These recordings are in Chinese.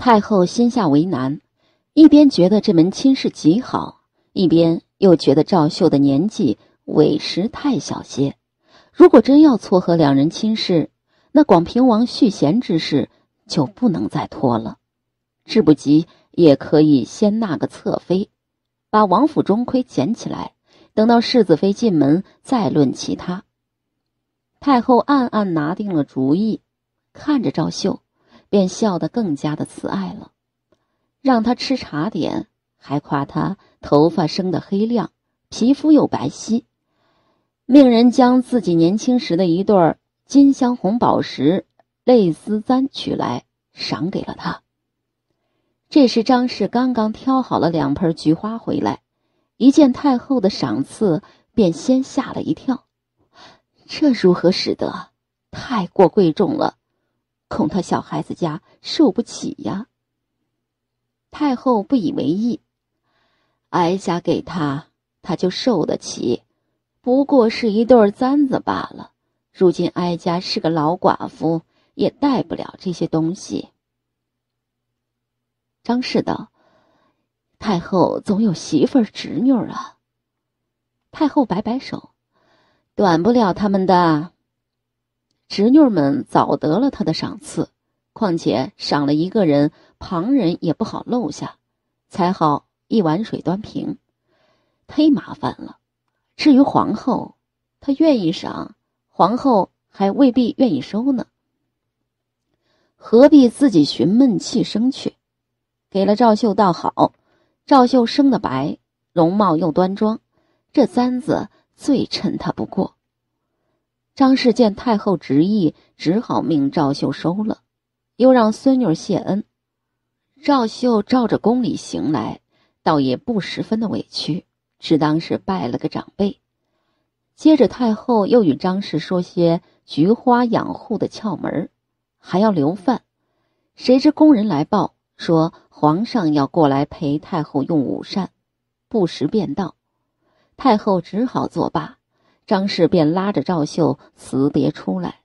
太后心下为难，一边觉得这门亲事极好，一边又觉得赵秀的年纪委实太小些。如果真要撮合两人亲事，那广平王续弦之事就不能再拖了。志不急也可以先纳个侧妃，把王府中盔捡起来，等到世子妃进门再论其他。太后暗暗拿定了主意，看着赵秀。便笑得更加的慈爱了，让他吃茶点，还夸他头发生得黑亮，皮肤又白皙，命人将自己年轻时的一对金镶红宝石泪丝簪取来，赏给了他。这时张氏刚刚挑好了两盆菊花回来，一见太后的赏赐，便先吓了一跳，这如何使得？太过贵重了。恐他小孩子家受不起呀。太后不以为意，哀家给他，他就受得起，不过是一对簪子罢了。如今哀家是个老寡妇，也带不了这些东西。张氏道：“太后总有媳妇儿、侄女啊。”太后摆摆手：“短不了他们的。”侄女们早得了他的赏赐，况且赏了一个人，旁人也不好漏下，才好一碗水端平，忒麻烦了。至于皇后，他愿意赏，皇后还未必愿意收呢，何必自己寻闷气生去？给了赵秀倒好，赵秀生的白，容貌又端庄，这簪子最衬她不过。张氏见太后执意，只好命赵秀收了，又让孙女谢恩。赵秀照着宫里行来，倒也不十分的委屈，只当是拜了个长辈。接着太后又与张氏说些菊花养护的窍门，还要留饭。谁知宫人来报说皇上要过来陪太后用午膳，不时便到，太后只好作罢。张氏便拉着赵秀辞别出来，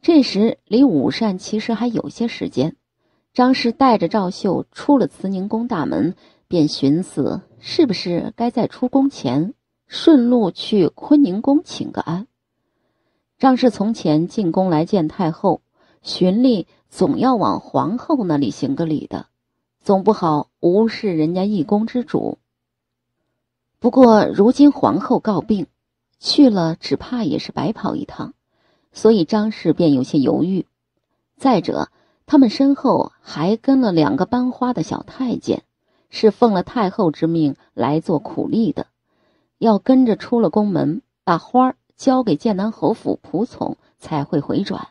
这时离午膳其实还有些时间。张氏带着赵秀出了慈宁宫大门，便寻思是不是该在出宫前顺路去坤宁宫请个安。张氏从前进宫来见太后，循例总要往皇后那里行个礼的，总不好无视人家一宫之主。不过如今皇后告病。去了，只怕也是白跑一趟，所以张氏便有些犹豫。再者，他们身后还跟了两个搬花的小太监，是奉了太后之命来做苦力的，要跟着出了宫门，把花儿交给剑南侯府仆从，才会回转。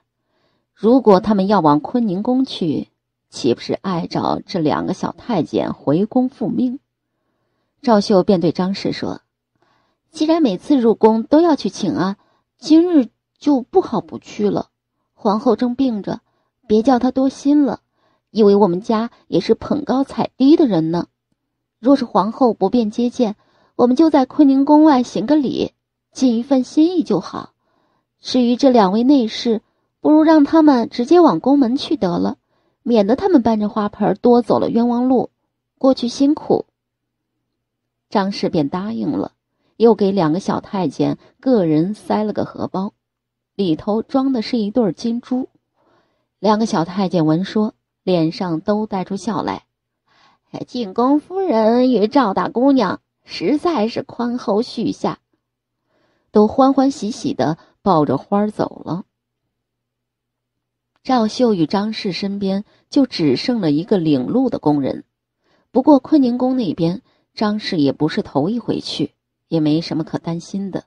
如果他们要往坤宁宫去，岂不是碍着这两个小太监回宫复命？赵秀便对张氏说。既然每次入宫都要去请安，今日就不好不去了。皇后正病着，别叫她多心了，以为我们家也是捧高踩低的人呢。若是皇后不便接见，我们就在坤宁宫外行个礼，尽一份心意就好。至于这两位内侍，不如让他们直接往宫门去得了，免得他们搬着花盆多走了冤枉路，过去辛苦。张氏便答应了。又给两个小太监各人塞了个荷包，里头装的是一对金珠。两个小太监闻说，脸上都带出笑来。进宫夫人与赵大姑娘实在是宽厚，许下，都欢欢喜喜的抱着花走了。赵秀与张氏身边就只剩了一个领路的工人。不过坤宁宫那边，张氏也不是头一回去。也没什么可担心的，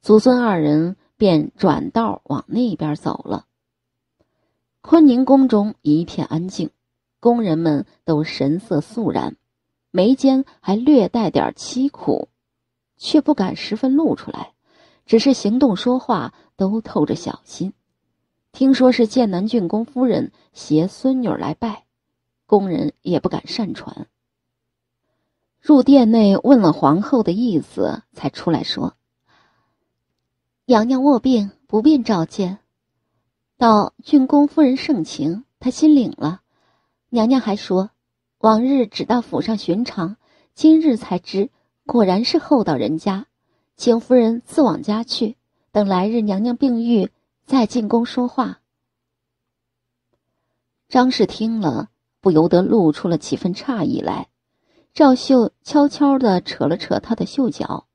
祖孙二人便转道往那边走了。坤宁宫中一片安静，宫人们都神色肃然，眉间还略带点凄苦，却不敢十分露出来，只是行动说话都透着小心。听说是剑南郡公夫人携孙女来拜，宫人也不敢擅传。入殿内问了皇后的意思，才出来说：“娘娘卧病不便召见，到郡公夫人盛情，她心领了。娘娘还说，往日只到府上寻常，今日才知果然是厚道人家，请夫人自往家去，等来日娘娘病愈再进宫说话。”张氏听了，不由得露出了几分诧异来。赵秀悄悄地扯了扯他的袖角，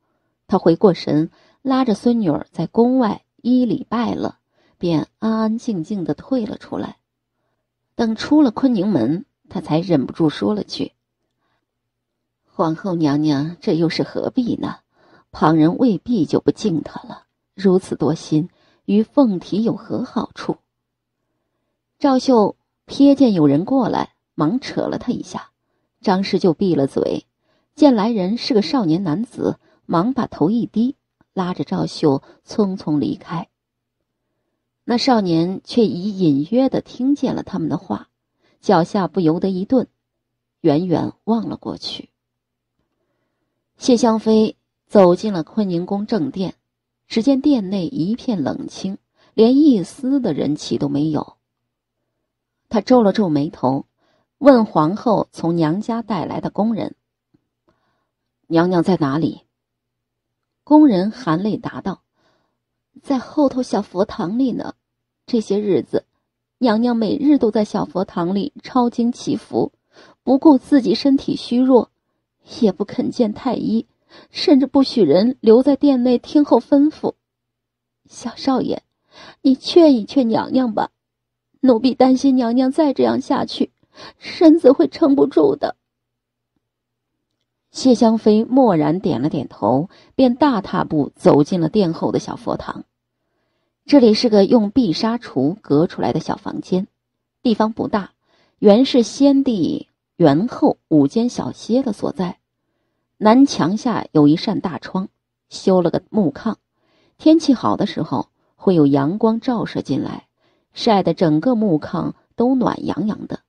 他回过神，拉着孙女儿在宫外一礼拜了，便安安静静地退了出来。等出了坤宁门，他才忍不住说了句：“皇后娘娘，这又是何必呢？旁人未必就不敬她了，如此多心，与凤体有何好处？”赵秀瞥见有人过来，忙扯了他一下。张氏就闭了嘴，见来人是个少年男子，忙把头一低，拉着赵秀匆匆离开。那少年却已隐约的听见了他们的话，脚下不由得一顿，远远望了过去。谢香妃走进了坤宁宫正殿，只见殿内一片冷清，连一丝的人气都没有。他皱了皱眉头。问皇后从娘家带来的工人：“娘娘在哪里？”工人含泪答道：“在后头小佛堂里呢。这些日子，娘娘每日都在小佛堂里抄经祈福，不顾自己身体虚弱，也不肯见太医，甚至不许人留在殿内听候吩咐。小少爷，你劝一劝娘娘吧。奴婢担心娘娘再这样下去。”身子会撑不住的。谢香妃默然点了点头，便大踏步走进了殿后的小佛堂。这里是个用碧纱橱隔出来的小房间，地方不大，原是先帝、元后午间小歇的所在。南墙下有一扇大窗，修了个木炕，天气好的时候会有阳光照射进来，晒得整个木炕都暖洋洋的。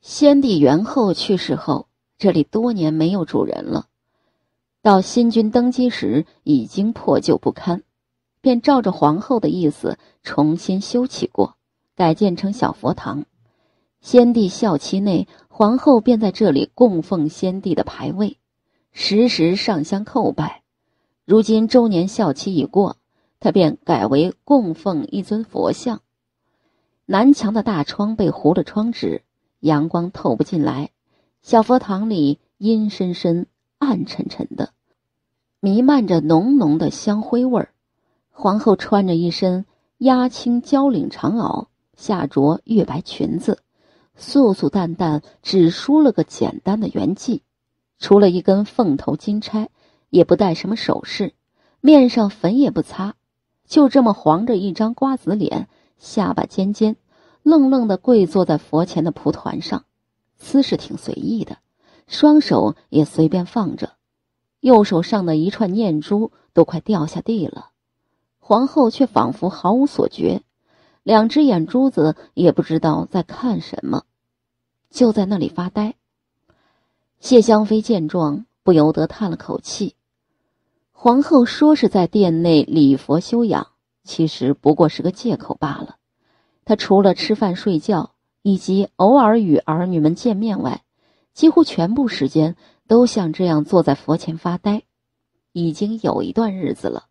先帝元后去世后，这里多年没有主人了。到新君登基时，已经破旧不堪，便照着皇后的意思重新修起过，改建成小佛堂。先帝孝期内，皇后便在这里供奉先帝的牌位，时时上香叩拜。如今周年孝期已过，她便改为供奉一尊佛像。南墙的大窗被糊了窗纸。阳光透不进来，小佛堂里阴森森、暗沉沉的，弥漫着浓浓的香灰味儿。皇后穿着一身鸦青交领长袄，下着月白裙子，素素淡淡，只梳了个简单的圆髻，除了一根凤头金钗，也不戴什么首饰，面上粉也不擦，就这么黄着一张瓜子脸，下巴尖尖。愣愣地跪坐在佛前的蒲团上，姿势挺随意的，双手也随便放着，右手上的一串念珠都快掉下地了。皇后却仿佛毫无所觉，两只眼珠子也不知道在看什么，就在那里发呆。谢香妃见状，不由得叹了口气。皇后说是在殿内礼佛修养，其实不过是个借口罢了。他除了吃饭、睡觉以及偶尔与儿女们见面外，几乎全部时间都像这样坐在佛前发呆。已经有一段日子了，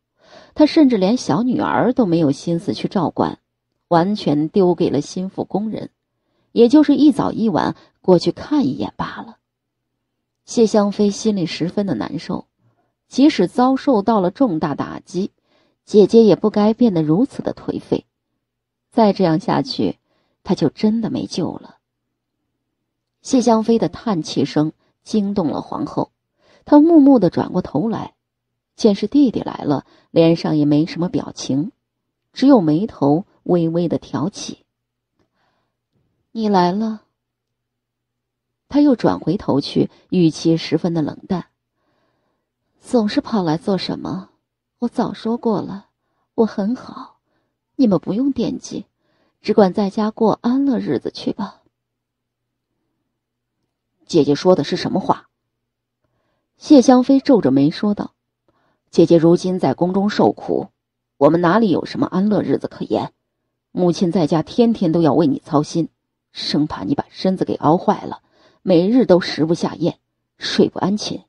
他甚至连小女儿都没有心思去照管，完全丢给了心腹工人，也就是一早一晚过去看一眼罢了。谢香妃心里十分的难受，即使遭受到了重大打击，姐姐也不该变得如此的颓废。再这样下去，他就真的没救了。谢香妃的叹气声惊动了皇后，她木木的转过头来，见是弟弟来了，脸上也没什么表情，只有眉头微微的挑起。你来了。他又转回头去，语气十分的冷淡。总是跑来做什么？我早说过了，我很好。你们不用惦记，只管在家过安乐日子去吧。姐姐说的是什么话？谢香妃皱着眉说道：“姐姐如今在宫中受苦，我们哪里有什么安乐日子可言？母亲在家天天都要为你操心，生怕你把身子给熬坏了，每日都食不下咽，睡不安寝。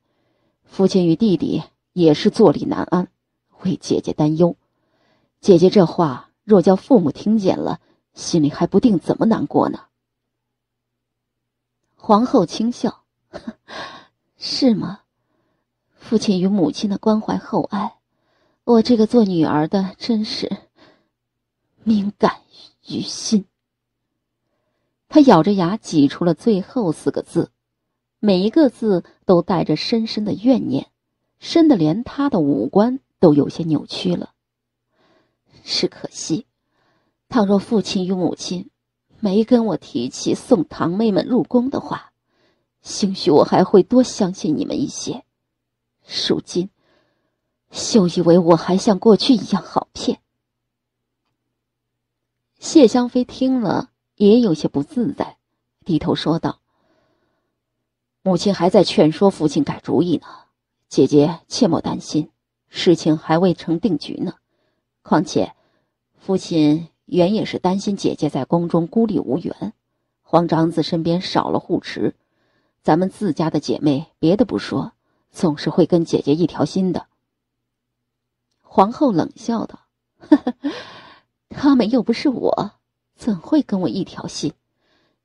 父亲与弟弟也是坐立难安，为姐姐担忧。姐姐这话……”若叫父母听见了，心里还不定怎么难过呢。皇后轻笑：“是吗？父亲与母亲的关怀厚爱，我这个做女儿的真是敏感于心。”她咬着牙挤出了最后四个字，每一个字都带着深深的怨念，深的连她的五官都有些扭曲了。是可惜，倘若父亲与母亲没跟我提起送堂妹们入宫的话，兴许我还会多相信你们一些。如今，休以为我还像过去一样好骗。谢香妃听了也有些不自在，低头说道：“母亲还在劝说父亲改主意呢，姐姐切莫担心，事情还未成定局呢。况且。”父亲原也是担心姐姐在宫中孤立无援，皇长子身边少了护持，咱们自家的姐妹，别的不说，总是会跟姐姐一条心的。皇后冷笑道：“呵呵，他们又不是我，怎会跟我一条心？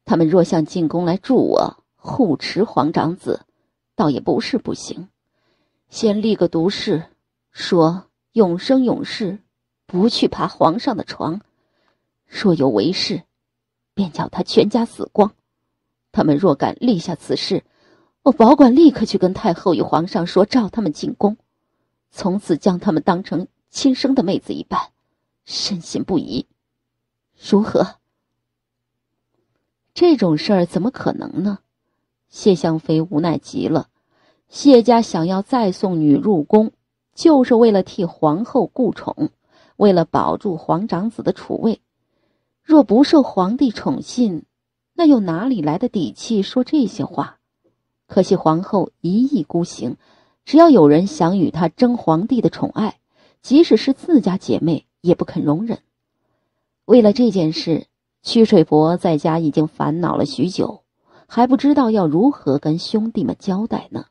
他们若想进宫来助我护持皇长子，倒也不是不行。先立个毒誓，说永生永世。”不去爬皇上的床，若有违事，便叫他全家死光。他们若敢立下此事，我保管立刻去跟太后与皇上说，召他们进宫，从此将他们当成亲生的妹子一般，深信不疑。如何？这种事儿怎么可能呢？谢香妃无奈极了。谢家想要再送女入宫，就是为了替皇后顾宠。为了保住皇长子的储位，若不受皇帝宠信，那又哪里来的底气说这些话？可惜皇后一意孤行，只要有人想与她争皇帝的宠爱，即使是自家姐妹，也不肯容忍。为了这件事，屈水伯在家已经烦恼了许久，还不知道要如何跟兄弟们交代呢。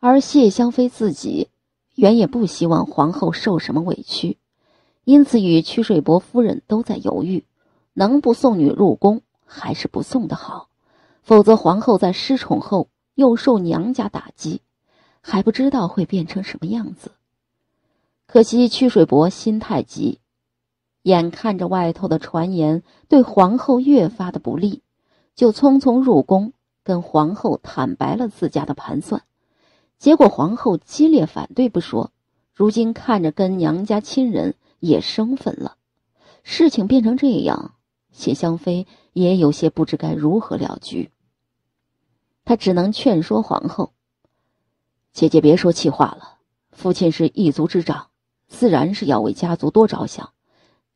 而谢香妃自己。原也不希望皇后受什么委屈，因此与曲水伯夫人都在犹豫，能不送女入宫还是不送的好，否则皇后在失宠后又受娘家打击，还不知道会变成什么样子。可惜曲水伯心太急，眼看着外头的传言对皇后越发的不利，就匆匆入宫跟皇后坦白了自家的盘算。结果皇后激烈反对不说，如今看着跟娘家亲人也生分了，事情变成这样，谢香妃也有些不知该如何了局。她只能劝说皇后：“姐姐别说气话了，父亲是一族之长，自然是要为家族多着想，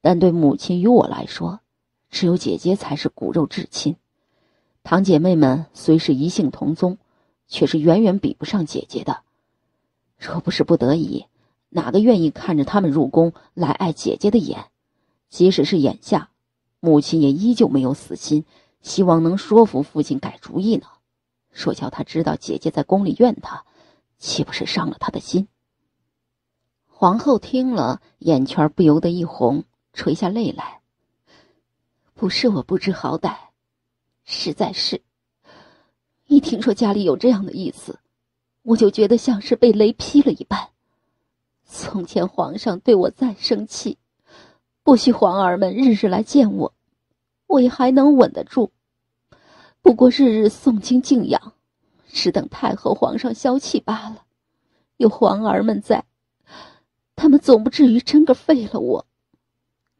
但对母亲与我来说，只有姐姐才是骨肉至亲，堂姐妹们虽是一姓同宗。”却是远远比不上姐姐的。若不是不得已，哪个愿意看着他们入宫来碍姐姐的眼？即使是眼下，母亲也依旧没有死心，希望能说服父亲改主意呢。说叫他知道姐姐在宫里怨他，岂不是伤了他的心？皇后听了，眼圈不由得一红，垂下泪来。不是我不知好歹，实在是……一听说家里有这样的意思，我就觉得像是被雷劈了一般。从前皇上对我再生气，不许皇儿们日日来见我，我也还能稳得住。不过日日诵经静养，只等太后、皇上消气罢了。有皇儿们在，他们总不至于真个废了我。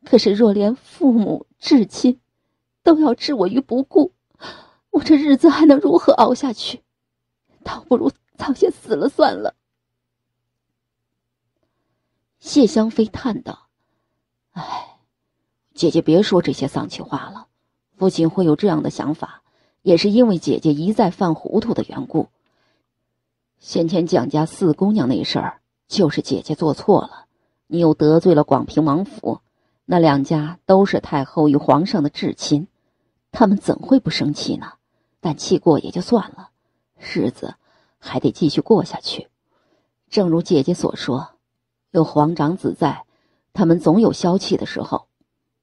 可是若连父母至亲，都要置我于不顾。我这日子还能如何熬下去？倒不如早些死了算了。谢香妃叹道：“哎，姐姐别说这些丧气话了。父亲会有这样的想法，也是因为姐姐一再犯糊涂的缘故。先前蒋家四姑娘那事儿，就是姐姐做错了，你又得罪了广平王府，那两家都是太后与皇上的至亲，他们怎会不生气呢？”但气过也就算了，日子还得继续过下去。正如姐姐所说，有皇长子在，他们总有消气的时候。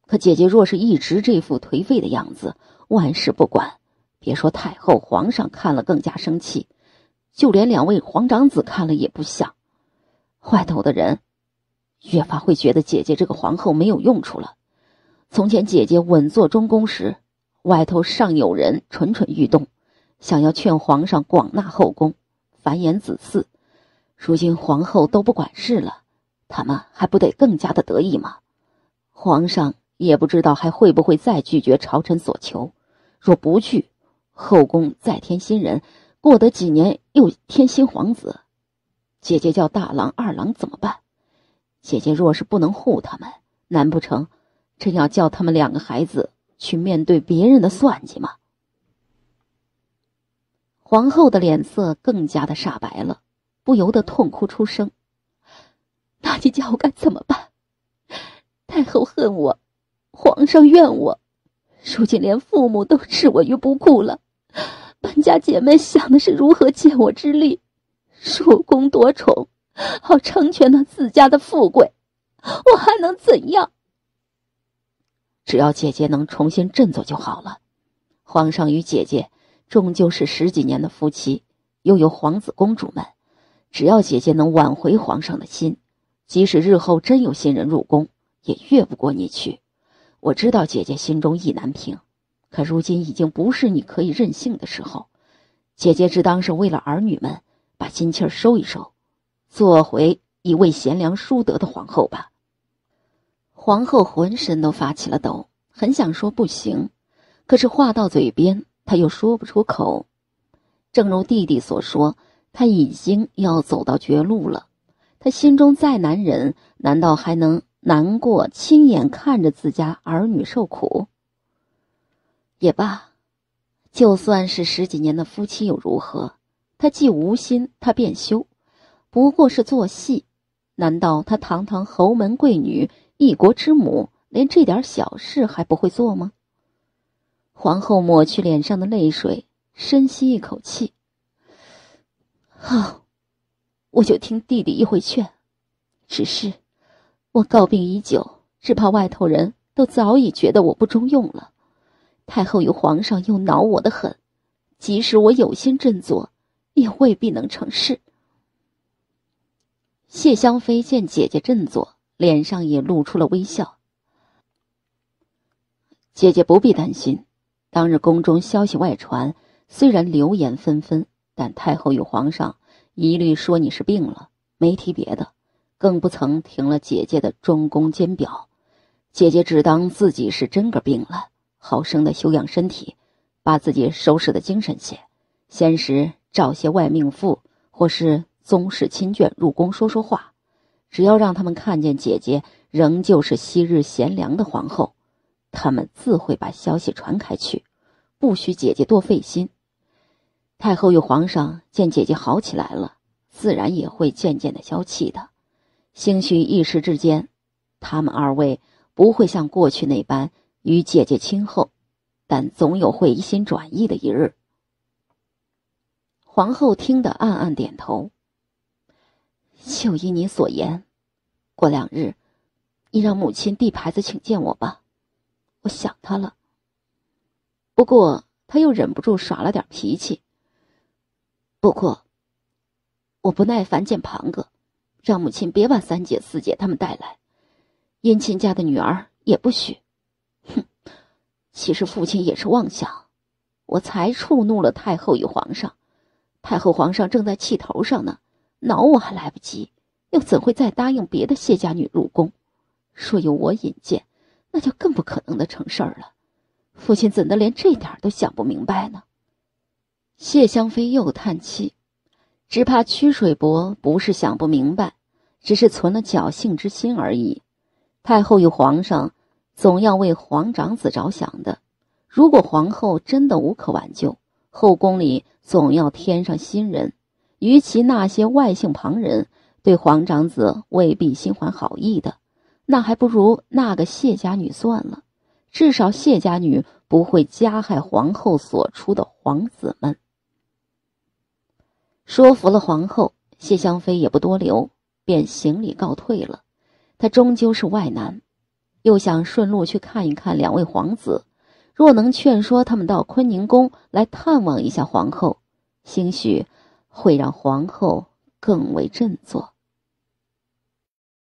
可姐姐若是一直这副颓废的样子，万事不管，别说太后、皇上看了更加生气，就连两位皇长子看了也不想。外头的人越发会觉得姐姐这个皇后没有用处了。从前姐姐稳坐中宫时。外头上有人蠢蠢欲动，想要劝皇上广纳后宫，繁衍子嗣。如今皇后都不管事了，他们还不得更加的得意吗？皇上也不知道还会不会再拒绝朝臣所求。若不去，后宫再添新人，过得几年又添新皇子。姐姐叫大郎、二郎怎么办？姐姐若是不能护他们，难不成真要叫他们两个孩子？去面对别人的算计吗？皇后的脸色更加的煞白了，不由得痛哭出声。那你叫我该怎么办？太后恨我，皇上怨我，如今连父母都置我于不顾了。本家姐妹想的是如何借我之力，入宫夺宠，好成全那自家的富贵。我还能怎样？只要姐姐能重新振作就好了。皇上与姐姐终究是十几年的夫妻，又有皇子公主们。只要姐姐能挽回皇上的心，即使日后真有新人入宫，也越不过你去。我知道姐姐心中意难平，可如今已经不是你可以任性的时候。姐姐只当是为了儿女们，把心气儿收一收，做回一位贤良淑德的皇后吧。皇后浑身都发起了抖，很想说不行，可是话到嘴边，她又说不出口。正如弟弟所说，她已经要走到绝路了。她心中再难忍，难道还能难过亲眼看着自家儿女受苦？也罢，就算是十几年的夫妻又如何？他既无心，他便休，不过是做戏。难道他堂堂侯门贵女？一国之母，连这点小事还不会做吗？皇后抹去脸上的泪水，深吸一口气。好，我就听弟弟一回劝。只是我告病已久，只怕外头人都早已觉得我不中用了。太后与皇上又恼我的很，即使我有心振作，也未必能成事。谢香妃见姐姐振作。脸上也露出了微笑。姐姐不必担心，当日宫中消息外传，虽然流言纷纷，但太后与皇上一律说你是病了，没提别的，更不曾停了姐姐的中宫监表。姐姐只当自己是真个病了，好生的休养身体，把自己收拾的精神些，闲时找些外命妇或是宗室亲眷入宫说说话。只要让他们看见姐姐仍旧是昔日贤良的皇后，他们自会把消息传开去，不许姐姐多费心。太后与皇上见姐姐好起来了，自然也会渐渐的消气的。兴许一时之间，他们二位不会像过去那般与姐姐亲厚，但总有会移心转意的一日。皇后听得暗暗点头。就依你所言，过两日，你让母亲递牌子请见我吧。我想她了。不过他又忍不住耍了点脾气。不过，我不耐烦见庞哥，让母亲别把三姐、四姐他们带来，殷勤家的女儿也不许。哼！其实父亲也是妄想，我才触怒了太后与皇上，太后、皇上正在气头上呢。恼我还来不及，又怎会再答应别的谢家女入宫？若有我引荐，那就更不可能的成事儿了。父亲怎的连这点都想不明白呢？谢香妃又叹气，只怕屈水伯不是想不明白，只是存了侥幸之心而已。太后与皇上总要为皇长子着想的。如果皇后真的无可挽救，后宫里总要添上新人。与其那些外姓旁人对皇长子未必心怀好意的，那还不如那个谢家女算了。至少谢家女不会加害皇后所出的皇子们。说服了皇后，谢香妃也不多留，便行礼告退了。她终究是外男，又想顺路去看一看两位皇子，若能劝说他们到坤宁宫来探望一下皇后，兴许。会让皇后更为振作。